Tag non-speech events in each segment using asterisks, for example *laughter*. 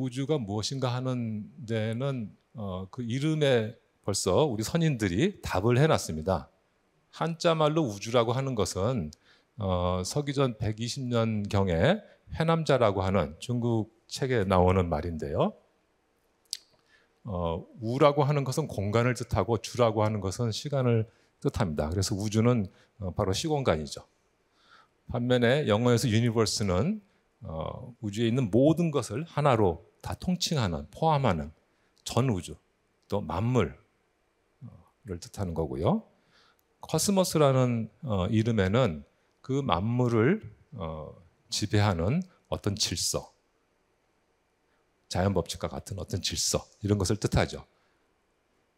우주가 무엇인가 하는 데는 어, 그 이름에 벌써 우리 선인들이 답을 해놨습니다. 한자말로 우주라고 하는 것은 어, 서기전 120년 경에 해남자라고 하는 중국 책에 나오는 말인데요. 어, 우라고 하는 것은 공간을 뜻하고 주라고 하는 것은 시간을 뜻합니다. 그래서 우주는 어, 바로 시공간이죠. 반면에 영어에서 유니버스는 어, 우주에 있는 모든 것을 하나로 다 통칭하는, 포함하는 전 우주, 또 만물을 뜻하는 거고요. 코스모스라는 어, 이름에는 그 만물을 어, 지배하는 어떤 질서, 자연 법칙과 같은 어떤 질서 이런 것을 뜻하죠.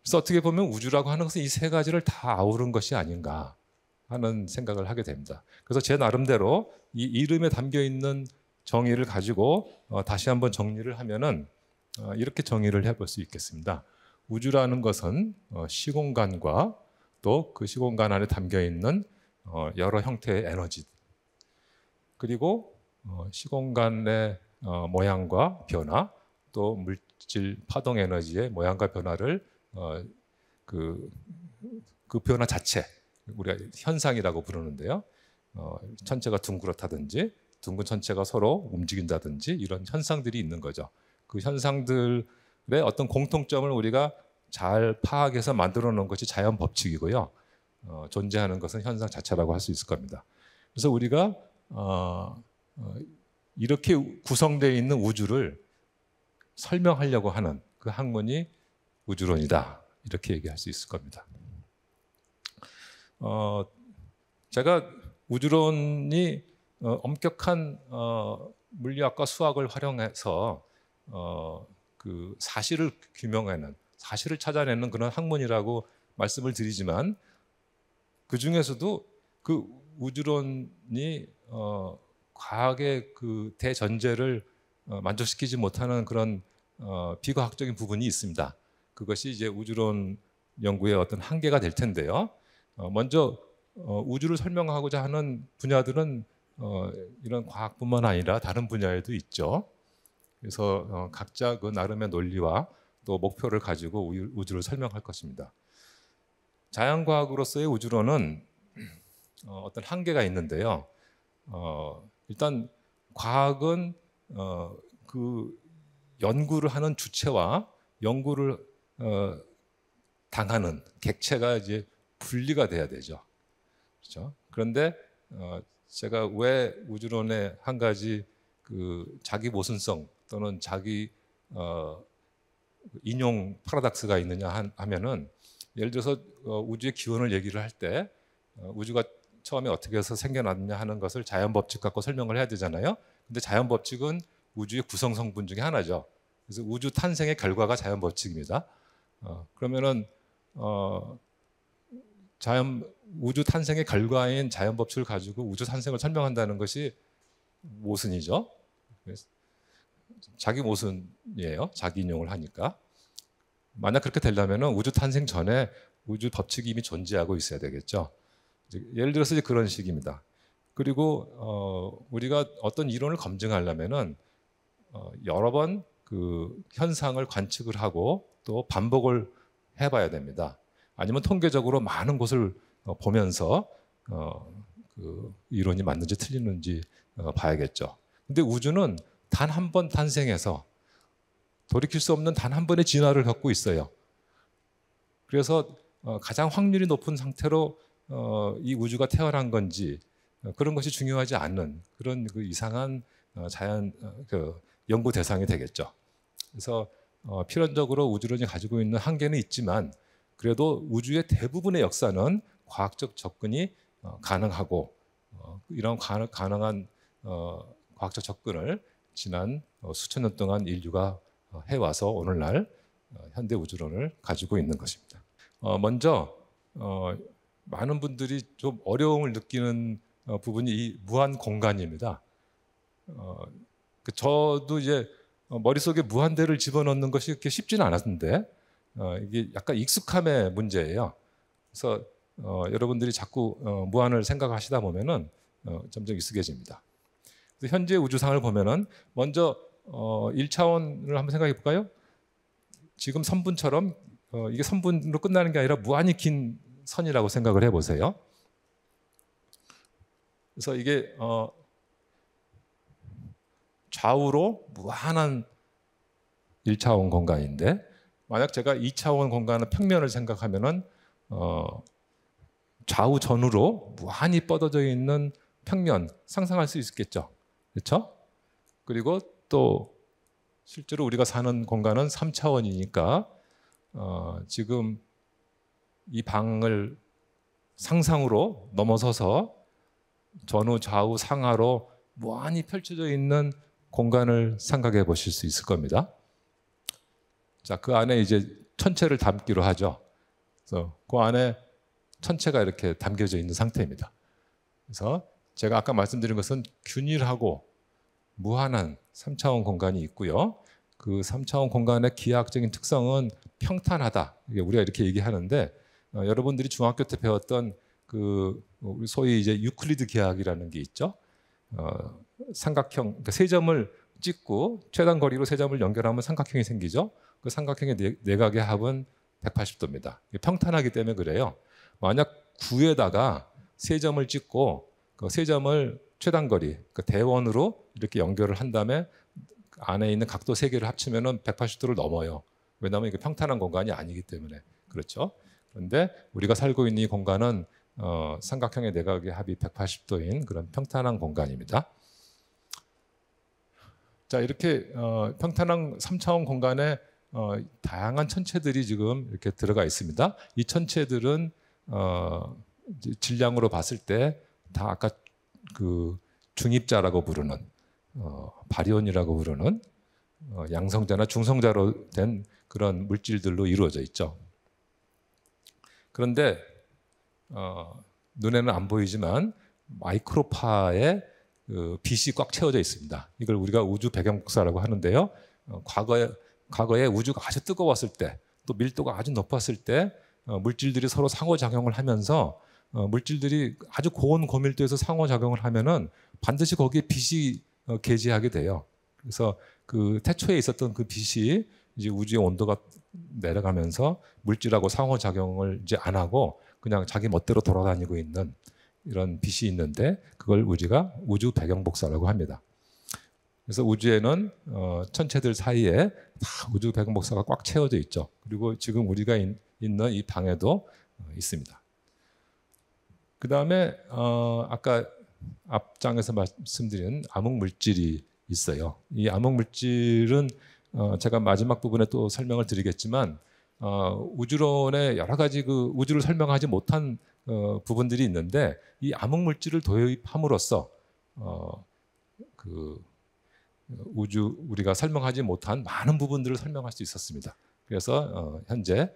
그래서 어떻게 보면 우주라고 하는 것은 이 세 가지를 다 아우른 것이 아닌가 하는 생각을 하게 됩니다. 그래서 제 나름대로 이 이름에 담겨 있는 정의를 가지고 어, 다시 한번 정리를 하면은 어, 이렇게 정의를 해볼 수 있겠습니다. 우주라는 것은 어, 시공간과 또 그 시공간 안에 담겨 있는 여러 형태의 에너지 그리고 시공간의 모양과 변화 또 물질 파동 에너지의 모양과 변화를 그, 그 변화 자체 우리가 현상이라고 부르는데요. 천체가 둥그렇다든지 둥근 천체가 서로 움직인다든지 이런 현상들이 있는 거죠. 그 현상들의 어떤 공통점을 우리가 잘 파악해서 만들어 놓은 것이 자연 법칙이고요. 어, 존재하는 것은 현상 자체라고 할 수 있을 겁니다. 그래서 우리가 어, 어, 이렇게 구성되어 있는 우주를 설명하려고 하는 그 학문이 우주론이다 이렇게 얘기할 수 있을 겁니다. 어, 제가 우주론이 어, 엄격한 어, 물리학과 수학을 활용해서 어, 그 사실을 규명하는 사실을 찾아내는 그런 학문이라고 말씀을 드리지만 그 중에서도 그 우주론이 어, 과학의 그 대전제를 어, 만족시키지 못하는 그런 어, 비과학적인 부분이 있습니다. 그것이 이제 우주론 연구의 어떤 한계가 될 텐데요. 어, 먼저 어, 우주를 설명하고자 하는 분야들은 어, 이런 과학뿐만 아니라 다른 분야에도 있죠. 그래서 어, 각자 그 나름의 논리와 또 목표를 가지고 우주를 설명할 것입니다. 자연과학으로서의 우주론은 어, 떤 한계가 있는데요. 어, 일단 과학은 어, 그 연구를 하는 주체와 연구를 어, 당하는 객체가 이제 분리가 돼야 되죠. 그렇죠? 그런데 어, 제가 왜 우주론의 한 가지 그 자기 모순성 또는 자기 어, 인용 파라닥스가 있느냐 하면은 예를 들어서 어, 우주의 기원을 얘기를 할때 어, 우주가 처음에 어떻게 해서 생겨났느냐 하는 것을 자연 법칙 갖고 설명을 해야 되잖아요. 근데 자연 법칙은 우주의 구성 성분 중에 하나죠. 그래서 우주 탄생의 결과가 자연 법칙입니다. 어, 그러면은 어, 자연 우주 탄생의 결과인 자연 법칙을 가지고 우주 탄생을 설명한다는 것이 모순이죠. 자기 모순이에요. 자기 인용을 하니까. 만약 그렇게 되려면 우주 탄생 전에 우주 법칙이 이미 존재하고 있어야 되겠죠. 예를 들어서 이제 그런 식입니다. 그리고 어, 우리가 어떤 이론을 검증하려면 어, 여러 번 그 현상을 관측을 하고 또 반복을 해봐야 됩니다. 아니면 통계적으로 많은 곳을 어, 보면서 어, 그 이론이 맞는지 틀리는지 어, 봐야겠죠. 근데 우주는 단 한 번 탄생해서 돌이킬 수 없는 단 한 번의 진화를 갖고 있어요. 그래서 가장 확률이 높은 상태로 이 우주가 태어난 건지 그런 것이 중요하지 않는 그런 그 이상한 자연 그 연구 대상이 되겠죠. 그래서 필연적으로 우주론이 가지고 있는 한계는 있지만 그래도 우주의 대부분의 역사는 과학적 접근이 어, 가능하고 어, 이런 가능한 어, 과학적 접근을 지난 수천 년 동안 인류가 해와서 오늘날 현대 우주론을 가지고 있는 것입니다. 먼저 많은 분들이 좀 어려움을 느끼는 부분이 이 무한 공간입니다. 그 저도 이제 머릿속에 무한대를 집어넣는 것이 그렇게 쉽지는 않았는데 이게 약간 익숙함의 문제예요. 그래서 어, 여러분들이 자꾸 어, 무한을 생각하시다 보면은 어, 점점 익숙해집니다. 현재 우주상을 보면은 먼저 어, 1차원을 한번 생각해 볼까요? 지금 선분처럼 어, 이게 선분으로 끝나는 게 아니라 무한히 긴 선이라고 생각을 해보세요. 그래서 이게 어, 좌우로 무한한 1차원 공간인데 만약 제가 2차원 공간의 평면을 생각하면은 어, 좌우 전후로 무한히 뻗어져 있는 평면 상상할 수 있겠죠. 그렇죠? 그리고 또 실제로 우리가 사는 공간은 3차원이니까 어, 지금 이 방을 상상으로 넘어서서 전후 좌우 상하로 무한히 펼쳐져 있는 공간을 생각해 보실 수 있을 겁니다. 자, 그 안에 이제 천체를 담기로 하죠. 그래서 그 안에 천체가 이렇게 담겨져 있는 상태입니다. 그래서 제가 아까 말씀드린 것은 균일하고 무한한 3차원 공간이 있고요. 그 3차원 공간의 기하학적인 특성은 평탄하다. 우리가 이렇게 얘기하는데 어, 여러분들이 중학교 때 배웠던 그 어, 소위 이제 유클리드 기하학이라는 게 있죠. 어, 삼각형 그러니까 세 점을 찍고 최단 거리로 세 점을 연결하면 삼각형이 생기죠. 그 삼각형의 내, 네, 각의 네 합은 180도입니다. 평탄하기 때문에 그래요. 만약 구에다가 세점을 찍고 그 세점을 최단거리 그 대원으로 이렇게 연결을 한 다음에 안에 있는 각도 세 개를 합치면은 180도를 넘어요. 왜냐하면 이게 평탄한 공간이 아니기 때문에 그렇죠. 그런데 우리가 살고 있는 이 공간은 어, 삼각형의 내각의 합이 180도인 그런 평탄한 공간입니다. 자 이렇게 어, 평탄한 3차원 공간에 어, 다양한 천체들이 지금 이렇게 들어가 있습니다. 이 천체들은 어, 질량으로 봤을 때 다 아까 그 중입자라고 부르는 어, 바리온이라고 부르는 어, 양성자나 중성자로 된 그런 물질들로 이루어져 있죠. 그런데 어, 눈에는 안 보이지만 마이크로파의 그 빛이 꽉 채워져 있습니다. 이걸 우리가 우주 배경복사라고 하는데요. 어, 과거에 과거에 우주가 아주 뜨거웠을 때, 또 밀도가 아주 높았을 때 어, 물질들이 서로 상호작용을 하면서 어, 물질들이 아주 고온 고밀도에서 상호작용을 하면은 반드시 거기에 빛이 어, 개지하게 돼요. 그래서 그 태초에 있었던 그 빛이 이제 우주의 온도가 내려가면서 물질하고 상호작용을 이제 안 하고 그냥 자기 멋대로 돌아다니고 있는 이런 빛이 있는데 그걸 우리가 우주 배경복사라고 합니다. 그래서 우주에는 천체들 사이에 다 우주 배경복사가 꽉 채워져 있죠. 그리고 지금 우리가 있는 이 방에도 어, 있습니다. 그 다음에 어, 아까 앞장에서 말씀드린 암흑 물질이 있어요. 이 암흑 물질은 어, 제가 마지막 부분에 또 설명을 드리겠지만 어, 우주론의 여러 가지 그 우주를 설명하지 못한 어, 부분들이 있는데 이 암흑 물질을 도입함으로써 어, 그 우주 우리가 설명하지 못한 많은 부분들을 설명할 수 있었습니다. 그래서 현재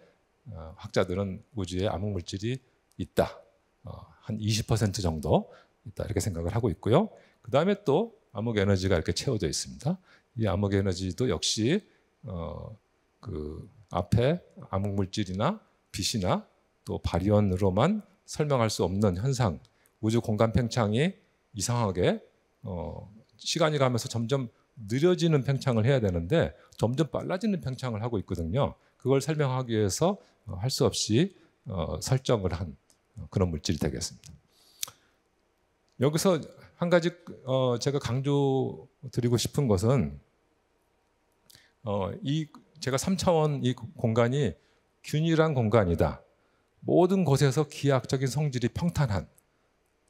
어, 학자들은 우주에 암흑 물질이 있다. 어, 한20% 정도 있다. 이렇게 생각을 하고 있고요. 그 다음에 또 암흑 에너지가 이렇게 채워져 있습니다. 이 암흑 에너지도 역시 어, 그 앞에 암흑 물질이나 빛이나 또발리온으로만 설명할 수 없는 현상, 우주 공간 팽창이 이상하게 어, 시간이 가면서 점점 느려지는 팽창을 해야 되는데 점점 빨라지는 팽창을 하고 있거든요. 그걸 설명하기 위해서 어, 할수 없이 어, 설정을 한 어, 그런 물질이 되겠습니다. 여기서 한 가지 제가 강조 드리고 싶은 것은 이 제가 3차원 이 공간이 균일한 공간이다. 모든 곳에서 기하학적인 성질이 평탄한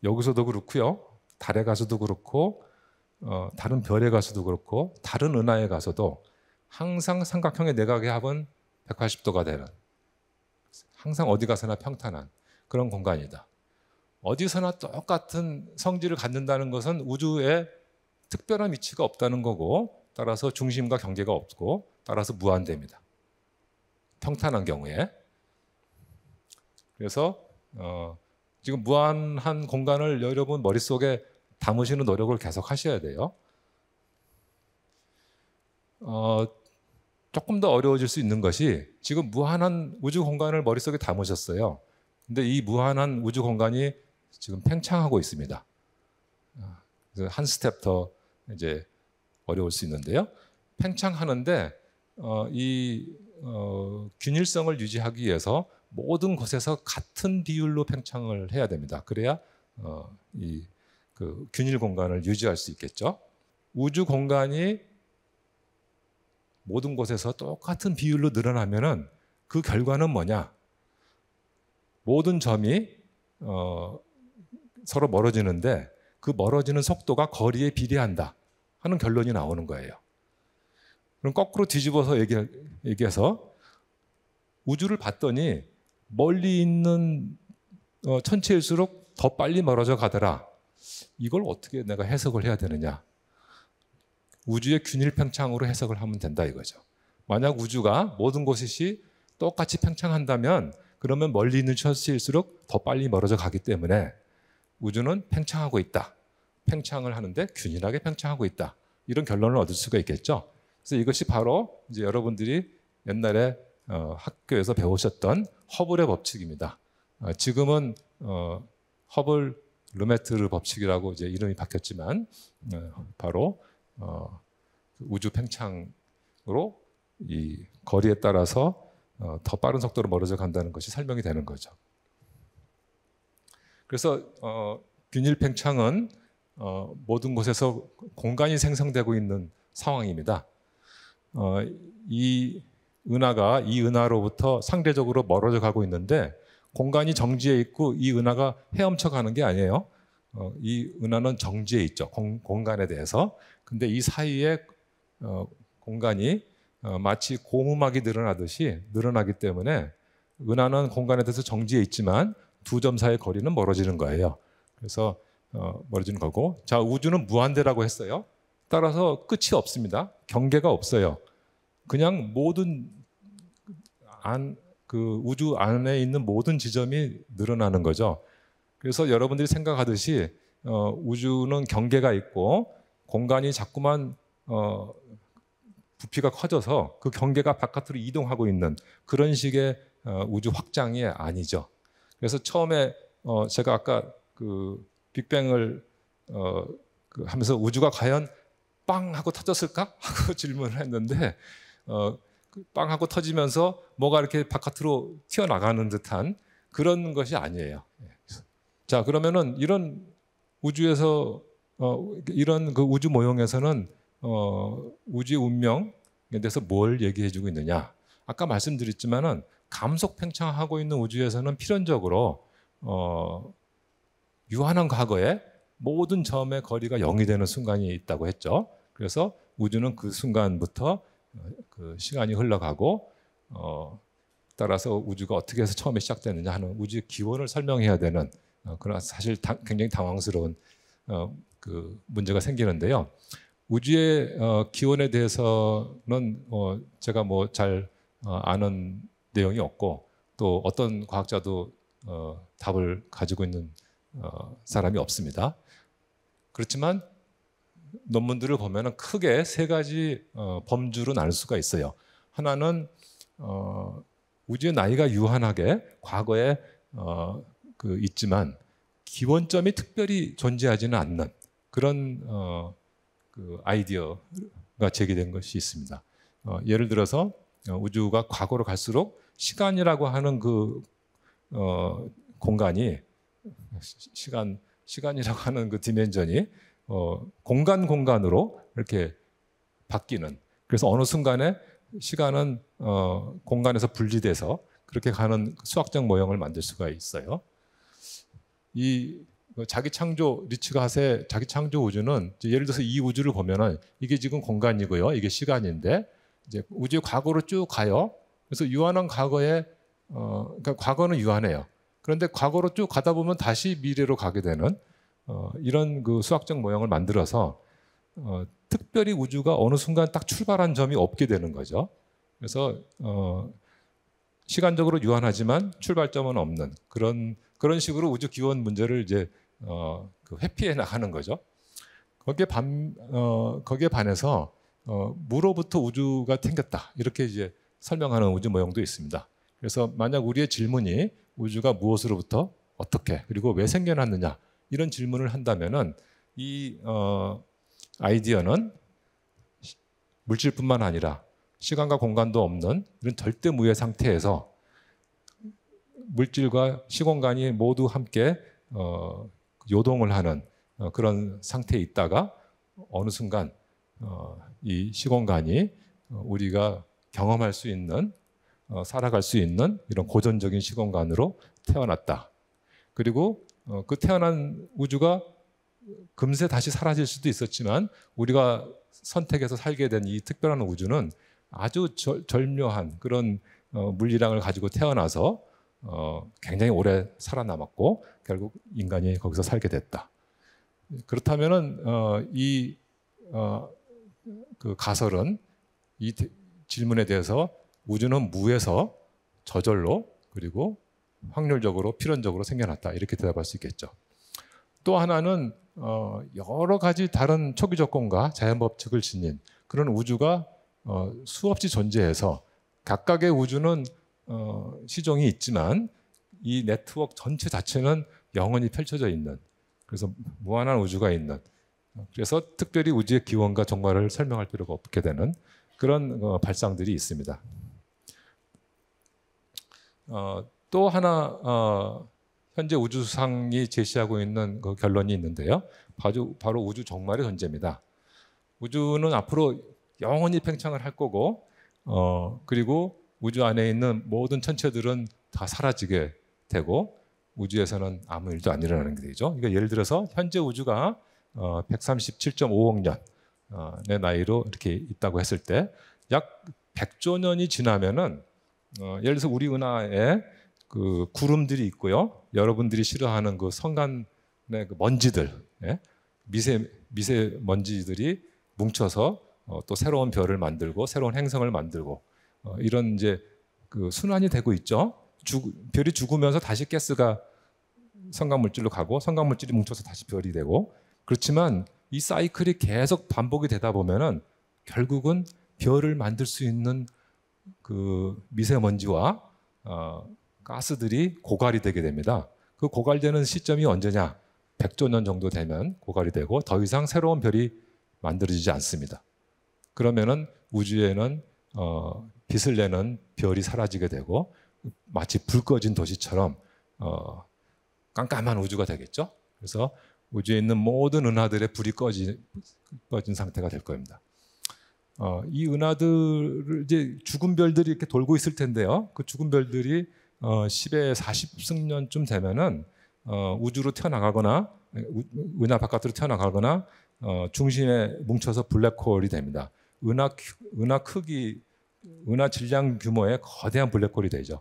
여기서도 그렇고요. 달에 가서도 그렇고 어, 다른 별에 가서도 그렇고 다른 은하에 가서도 항상 삼각형의 내각의 합은 180도가 되는 항상 어디 가서나 평탄한 그런 공간이다. 어디서나 똑같은 성질을 갖는다는 것은 우주에 특별한 위치가 없다는 거고 따라서 중심과 경계가 없고 따라서 무한됩니다. 평탄한 경우에 그래서 어, 지금 무한한 공간을 여러분 머릿속에 담으시는 노력을 계속 하셔야 돼요. 어, 조금 더 어려워질 수 있는 것이 지금 무한한 우주 공간을 머릿속에 담으셨어요. 근데 이 무한한 우주 공간이 지금 팽창하고 있습니다. 아, 한 스텝 더 이제 어려울 수 있는데요. 팽창하는데 어, 이 어, 균일성을 유지하기 위해서 모든 곳에서 같은 비율로 팽창을 해야 됩니다. 그래야 어, 이그 균일 공간을 유지할 수 있겠죠. 우주 공간이 모든 곳에서 똑같은 비율로 늘어나면은 그 결과는 뭐냐? 모든 점이 어, 서로 멀어지는데 그 멀어지는 속도가 거리에 비례한다 하는 결론이 나오는 거예요. 그럼 거꾸로 뒤집어서 얘기, 얘기해서 우주를 봤더니 멀리 있는 어, 천체일수록 더 빨리 멀어져 가더라. 이걸 어떻게 내가 해석을 해야 되느냐? 우주의 균일 평창으로 해석을 하면 된다 이거죠. 만약 우주가 모든 곳이 똑같이 팽창한다면 그러면 멀리 있는 천수일수록 더 빨리 멀어져 가기 때문에 우주는 팽창하고 있다. 팽창을 하는데 균일하게 팽창하고 있다. 이런 결론을 얻을 수가 있겠죠. 그래서 이것이 바로 이제 여러분들이 옛날에 어, 학교에서 배우셨던 허블의 법칙입니다. 어, 지금은 어, 허블 르메트르 법칙이라고 이제 이름이 바뀌었지만 어, 바로 어, 그 우주 팽창으로 이 거리에 따라서 어, 더 빠른 속도로 멀어져 간다는 것이 설명이 되는 거죠. 그래서 어, 균일 팽창은 어, 모든 곳에서 공간이 생성되고 있는 상황입니다. 어, 이 은하가 이 은하로부터 상대적으로 멀어져 가고 있는데 공간이 정지해 있고 이 은하가 헤엄쳐 가는 게 아니에요. 어, 이 은하는 정지에 있죠. 공, 간에 대해서. 근데 이 사이에 어, 공간이 어, 마치 고무막이 늘어나듯이 늘어나기 때문에 은하는 공간에 대해서 정지해 있지만 두 점 사이의 거리는 멀어지는 거예요. 그래서 어, 멀어지는 거고. 자, 우주는 무한대라고 했어요. 따라서 끝이 없습니다. 경계가 없어요. 그냥 모든 안, 그 우주 안에 있는 모든 지점이 늘어나는 거죠. 그래서 여러분들이 생각하듯이 어, 우주는 경계가 있고 공간이 자꾸만 어, 부피가 커져서 그 경계가 바깥으로 이동하고 있는 그런 식의 어, 우주 확장이 아니죠. 그래서 처음에 어, 제가 아까 그 빅뱅을 어, 그 하면서 우주가 과연 빵 하고 터졌을까 *laughs* 하고 질문을 했는데 어, 그 빵 하고 터지면서 뭐가 이렇게 바깥으로 튀어나가는 듯한 그런 것이 아니에요. 예. 자, 그러면은 이런 우주에서 어, 이런 그 우주 모형에서는 어, 우주의 운명에 대해서 뭘 얘기해 주고 있느냐? 아까 말씀드렸지만은 감속 팽창하고 있는 우주에서는 필연적으로 어, 유한한 과거에 모든 점의 거리가 0이 되는 순간이 있다고 했죠. 그래서 우주는 그 순간부터 어, 그 시간이 흘러가고 어, 따라서 우주가 어떻게 해서 처음에 시작되느냐 하는 우주의 기원을 설명해야 되는 어, 그러나 사실 다, 굉장히 당황스러운 어, 그 문제가 생기는데요. 우주의 어, 기원에 대해서는 뭐 제가 뭐잘 아는 내용이 없고 또 어떤 과학자도 답을 가지고 있는 사람이 없습니다. 그렇지만 논문들을 보면 크게 세 가지 범주로 나눌 수가 있어요. 하나는 우주의 나이가 유한하게 과거에 그 있지만 기원점이 특별히 존재하지는 않는 그런 어, 그 아이디어가 제기된 것이 있습니다. 어, 예를 들어서 어, 우주가 과거로 갈수록 시간이라고 하는 그 어, 공간이 시간 시간이라고 하는 그 디멘전이 어, 공간 공간으로 이렇게 바뀌는 그래서 어느 순간에 시간은 어, 공간에서 분리돼서 그렇게 가는 수학적 모형을 만들 수가 있어요. 이 그 자기 창조 리츠가 하세 자기 창조 우주는 예를 들어서 이 우주를 보면은 이게 지금 공간이고요. 이게 시간인데 이제 우주의 과거로 쭉 가요. 그래서 유한한 과거에 어 그러니까 과거는 유한해요. 그런데 과거로 쭉 가다 보면 다시 미래로 가게 되는 어 이런 그 수학적 모형을 만들어서 어 특별히 우주가 어느 순간 딱 출발한 점이 없게 되는 거죠. 그래서 어 시간적으로 유한하지만 출발점은 없는 그런 그런 식으로 우주 기원 문제를 이제 어, 그 회피해 나가는 거죠. 거기에 반 어, 거기에 반해서 어, 무로부터 우주가 생겼다 이렇게 이제 설명하는 우주 모형도 있습니다. 그래서 만약 우리의 질문이 우주가 무엇으로부터 어떻게 그리고 왜 생겨났느냐 이런 질문을 한다면은 이 어, 아이디어는 물질뿐만 아니라 시간과 공간도 없는 이런 절대 무의 상태에서 물질과 시공간이 모두 함께 어, 요동을 하는 어, 그런 상태에 있다가 어느 순간 어, 이 시공간이 어, 우리가 경험할 수 있는 어, 살아갈 수 있는 이런 고전적인 시공간으로 태어났다. 그리고 어, 그 태어난 우주가 금세 다시 사라질 수도 있었지만 우리가 선택해서 살게 된 이 특별한 우주는 아주 절, 절묘한 그런 어, 물리량을 가지고 태어나서 어, 굉장히 오래 살아남았고 결국 인간이 거기서 살게 됐다. 그렇다면 어, 이 어, 그 가설은 이 대, 질문에 대해서 우주는 무에서 저절로 그리고 확률적으로 필연적으로 생겨났다 이렇게 대답할 수 있겠죠. 또 하나는 어, 여러 가지 다른 초기 조건과 자연 법칙을 지닌 그런 우주가 어, 수없이 존재해서 각각의 우주는 어, 시종이 있지만 이 네트워크 전체 자체는 영원히 펼쳐져 있는 그래서 무한한 우주가 있는 그래서 특별히 우주의 기원과 정말을 설명할 필요가 없게 되는 그런 어, 발상들이 있습니다. 어, 또 하나 어, 현재 우주상이 제시하고 있는 그 결론이 있는데요. 바로, 바로 우주 정말의 존재입니다. 우주는 앞으로 영원히 팽창을 할 거고 어, 그리고 우주 안에 있는 모든 천체들은 다 사라지게 되고 우주에서는 아무 일도 안 일어나는 게 되죠. 그러니까 예를 들어서 현재 우주가 어, 137.5억 년의 어, 나이로 이렇게 있다고 했을 때 약 100조 년이 지나면은 어, 예를 들어서 우리 은하에 그 구름들이 있고요. 여러분들이 싫어하는 그 성간의 그 먼지들, 예? 미세 미세먼지들이 뭉쳐서 어, 또 새로운 별을 만들고 새로운 행성을 만들고 어, 이런 이제 그 순환이 되고 있죠. 죽, 별이 죽으면서 다시 가스가 성간물질로 가고 성간물질이 뭉쳐서 다시 별이 되고 그렇지만 이 사이클이 계속 반복이 되다 보면은 결국은 별을 만들 수 있는 그 미세먼지와 어, 가스들이 고갈이 되게 됩니다. 그 고갈되는 시점이 언제냐? 100조 년 정도 되면 고갈이 되고 더 이상 새로운 별이 만들어지지 않습니다. 그러면은 우주에는 어, 빛을 내는 별이 사라지게 되고 마치 불 꺼진 도시처럼 어, 깜깜한 우주가 되겠죠. 그래서 우주에 있는 모든 은하들의 불이 꺼진, 꺼진 상태가 될 겁니다. 어, 이 은하들을 이제 죽은 별들이 이렇게 돌고 있을 텐데요. 그 죽은 별들이 어, 10에 40승년쯤 되면은 어, 우주로 튀어나가거나 은하 바깥으로 튀어나가거나 어, 중심에 뭉쳐서 블랙홀이 됩니다. 은하, 은하 크기, 은하 질량 규모의 거대한 블랙홀이 되죠.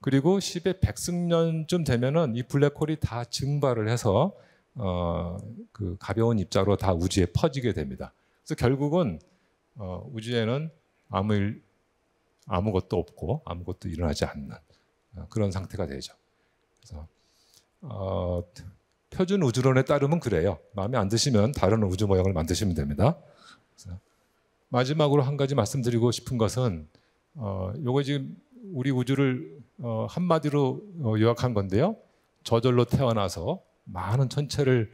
그리고 10의 100승년쯤 되면은 이 블랙홀이 다 증발을 해서 어, 그 가벼운 입자로 다 우주에 퍼지게 됩니다. 그래서 결국은 어, 우주에는 아무 일, 아무것도 없고 아무것도 일어나지 않는 어, 그런 상태가 되죠. 그래서 어, 표준 우주론에 따르면 그래요. 마음에 안 드시면 다른 우주 모형을 만드시면 됩니다. 마지막으로 한 가지 말씀드리고 싶은 것은 어, 요거 지금 우리 우주를 어, 한마디로 어, 요약한 건데요. 저절로 태어나서 많은 천체를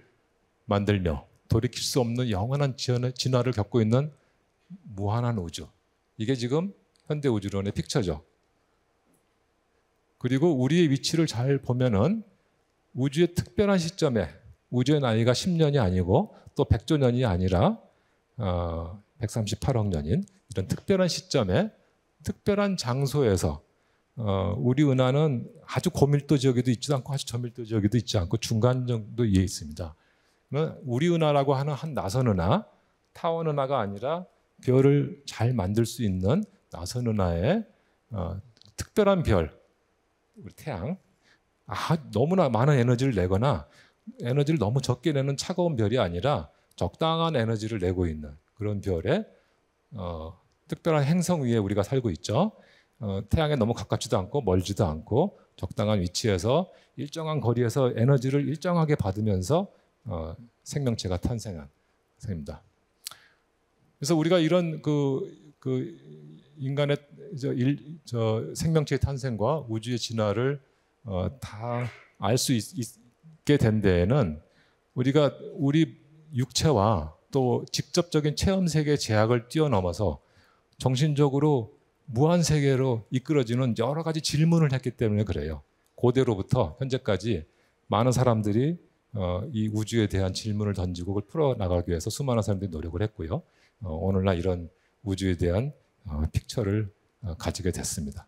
만들며 돌이킬 수 없는 영원한 진화를 겪고 있는 무한한 우주. 이게 지금 현대 우주론의 픽처죠. 그리고 우리의 위치를 잘 보면은 우주의 특별한 시점에 우주의 나이가 10년이 아니고 또 100조 년이 아니라 어, 138억 년인 이런 특별한 시점에 특별한 장소에서 어, 우리 은하는 아주 고밀도 지역에도 있지도 않고 아주 저밀도 지역에도 있지 않고 중간 정도에 있습니다. 우리 은하라고 하는 한 나선 은하, 타원 은하가 아니라 별을 잘 만들 수 있는 나선 은하의 어, 특별한 별, 우리 태양, 아, 너무나 많은 에너지를 내거나 에너지를 너무 적게 내는 차가운 별이 아니라 적당한 에너지를 내고 있는 그런 별의 어, 특별한 행성 위에 우리가 살고 있죠. 어, 태양에 너무 가깝지도 않고 멀지도 않고 적당한 위치에서 일정한 거리에서 에너지를 일정하게 받으면서 어, 생명체가 탄생한 것입니다 그래서 우리가 이런 그, 그 인간의 저, 일, 저 생명체의 탄생과 우주의 진화를 어, 다알 수 있게 된 데에는 우리가 우리 육체와 또 직접적인 체험 세계 제약을 뛰어넘어서 정신적으로 무한 세계로 이끌어지는 여러 가지 질문을 했기 때문에 그래요. 고대로부터 현재까지 많은 사람들이 어, 이 우주에 대한 질문을 던지고 그걸 풀어 나가기 위해서 수많은 사람들이 노력을 했고요. 어, 오늘날 이런 우주에 대한 어, 픽처를 어, 가지게 됐습니다.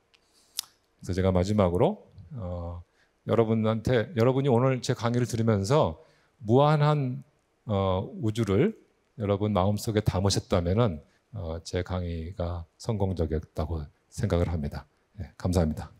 그래서 제가 마지막으로 어, 여러분한테 여러분이 오늘 제 강의를 들으면서 무한한 어, 우주를 여러분 마음속에 담으셨다면 어, 제 강의가 성공적이었다고 생각을 합니다. 네, 감사합니다.